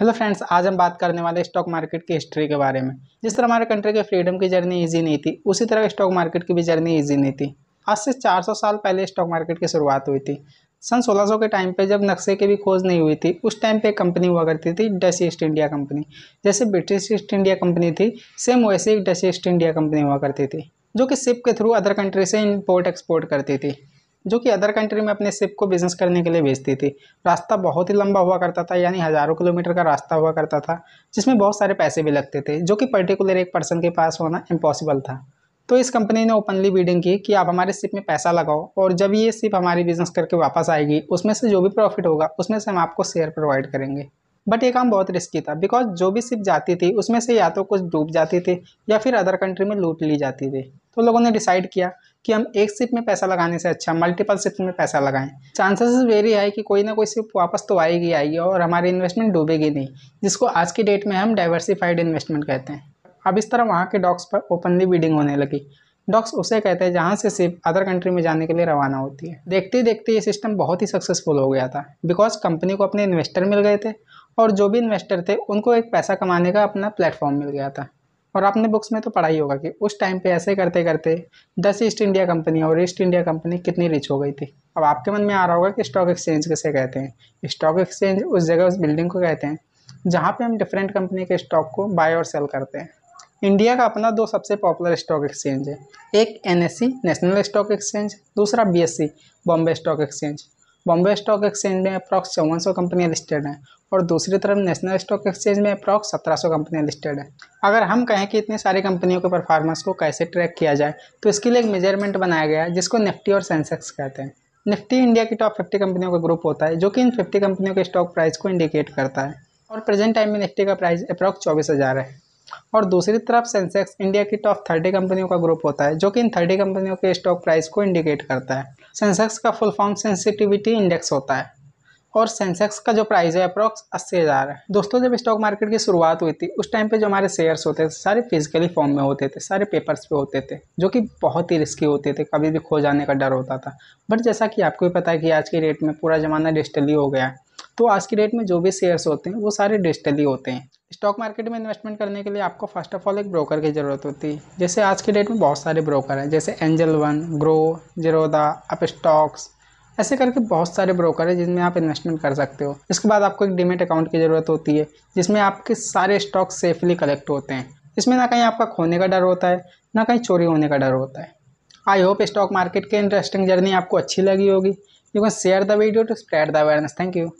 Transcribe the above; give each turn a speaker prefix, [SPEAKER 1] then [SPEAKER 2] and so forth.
[SPEAKER 1] hello friends आज हम बात करने वाले स्टॉक मार्केट की हिस्ट्री के बारे में जिस तरह हमारे कंट्री के फ्रीडम की जर्नी ईजी नहीं थी उसी तरह स्टॉक मार्केट की भी जर्नी ईजी नहीं थी आज से 400 साल पहले स्टॉक मार्केट की शुरुआत हुई थी सन 1600 के टाइम पे जब नक्शे की भी खोज नहीं हुई थी उस टाइम पे एक कंपनी हुआ करती थी डच ईस्ट इंडिया कंपनी जैसे ब्रिटिश ईस्ट इंडिया कंपनी थी सेम वैसे ही डच ईस्ट इंडिया कंपनी हुआ करती थी जो कि सिप के थ्रू अदर कंट्री से इम्पोर्ट एक्सपोर्ट करती थी जो कि अदर कंट्री में अपने शिप को बिजनेस करने के लिए भेजती थी रास्ता बहुत ही लंबा हुआ करता था यानी हज़ारों किलोमीटर का रास्ता हुआ करता था जिसमें बहुत सारे पैसे भी लगते थे जो कि पर्टिकुलर एक पर्सन के पास होना इम्पॉसिबल था तो इस कंपनी ने ओपनली बीडिंग की कि आप हमारे सिप में पैसा लगाओ और जब ये सिप हमारी बिजनेस करके वापस आएगी उसमें से जो भी प्रॉफिट होगा उसमें से हम आपको शेयर प्रोवाइड करेंगे बट ये काम बहुत रिस्की था बिकॉज जो भी सिप जाती थी उसमें से या तो कुछ डूब जाती थी या फिर अदर कंट्री में लूट ली जाती थी तो लोगों ने डिसाइड किया कि हम एक सिप में पैसा लगाने से अच्छा मल्टीपल सिप में पैसा लगाएं चांसेस वेरी हाई कि कोई ना कोई सिप वापस तो आएगी आएगी और हमारी इन्वेस्टमेंट डूबेगी नहीं जिसको आज की डेट में हम डाइवर्सिफाइड इन्वेस्टमेंट कहते हैं अब इस तरह वहाँ के डॉक्स पर ओपनली बीडिंग होने लगी डॉक्स उसे कहते हैं जहाँ से सिप अदर कंट्री में जाने के लिए रवाना होती है देखते ही देखते ये सिस्टम बहुत ही सक्सेसफुल हो गया था बिकॉज कंपनी को अपने इन्वेस्टर मिल गए थे और जो भी इन्वेस्टर थे उनको एक पैसा कमाने का अपना प्लेटफॉर्म मिल गया था और आपने बुक्स में तो पढ़ा ही होगा कि उस टाइम पे ऐसे करते करते दस ईस्ट इंडिया कंपनी और ईस्ट इंडिया कंपनी कितनी रिच हो गई थी अब आपके मन में आ रहा होगा कि स्टॉक एक्सचेंज किसे कहते हैं स्टॉक एक्सचेंज उस जगह उस बिल्डिंग को कहते हैं जहाँ पर हम डिफरेंट कंपनी के स्टॉक को बाय और सेल करते हैं इंडिया का अपना दो सबसे पॉपुलर स्टॉक एक्सचेंज है एक एन नेशनल स्टॉक एक्सचेंज दूसरा B Bombay stock exchange Bombay stock exchange में अप्रॉक्स चौवन सौ कंपनियाँ लिस्टेड हैं और दूसरी तरफ नेशनल स्टॉक एक्सचेंज में अप्रॉक्स सत्रह सौ कंपनियाँ लिस्टेड हैं अगर हम कहें कि इतनी सारी कंपनियों के परफॉर्मेंस को कैसे ट्रैक किया जाए तो इसके लिए एक मेजरमेंट बनाया गया है जिसको निफ्टी और सेंसेक्स कहते हैं निफ्टी इंडिया की टॉप फिफ्टी कंपनियों का ग्रुप होता है जो कि इन फिफ्टी कंपनियों के स्टॉक प्राइस को इंडिकेट करता है और प्रेजेंट टाइम में निफ्टी का प्राइस अप्रॉक्स चौबीस हज़ार है और दूसरी तरफ सेंसेक्स इंडिया की टॉप थर्टी कंपनियों का ग्रुप होता है जो कि इन थर्टी कंपनियों के स्टॉक प्राइस को इंडिकेट करता है सेंसेक्स का फुल फॉर्म सेंसिटिविटी इंडेक्स होता है और सेंसेक्स का जो प्राइस है अप्रॉक्स अस्सी हज़ार है दोस्तों जब स्टॉक मार्केट की शुरुआत हुई थी उस टाइम पे जो हमारे शेयर्स होते थे सारे फिजिकली फॉर्म में होते थे सारे पेपर्स पे होते थे जो कि बहुत ही रिस्की होते थे कभी भी खो जाने का डर होता था बट जैसा कि आपको भी पता है कि आज के डेट में पूरा ज़माना डिजिटली हो गया है तो आज की डेट में जो भी शेयर्स होते हैं वो सारे डिजिटली होते हैं स्टॉक मार्केट में इन्वेस्टमेंट करने के लिए आपको फर्स्ट ऑफ ऑल एक ब्रोकर की ज़रूरत होती है जैसे आज के डेट में बहुत सारे ब्रोकर हैं जैसे Angel One Groww Zerodha Upstox ऐसे करके बहुत सारे ब्रोकर हैं जिनमें आप इन्वेस्टमेंट कर सकते हो इसके बाद आपको एक डिमेट अकाउंट की ज़रूरत होती है जिसमें आपके सारे स्टॉक सेफली कलेक्ट होते हैं इसमें ना कहीं आपका खोने का डर होता है ना कहीं चोरी होने का डर होता है आई होप स्टॉक मार्केट की इंटरेस्टिंग जर्नी आपको अच्छी लगी होगी you can share the video to spread the awareness thank you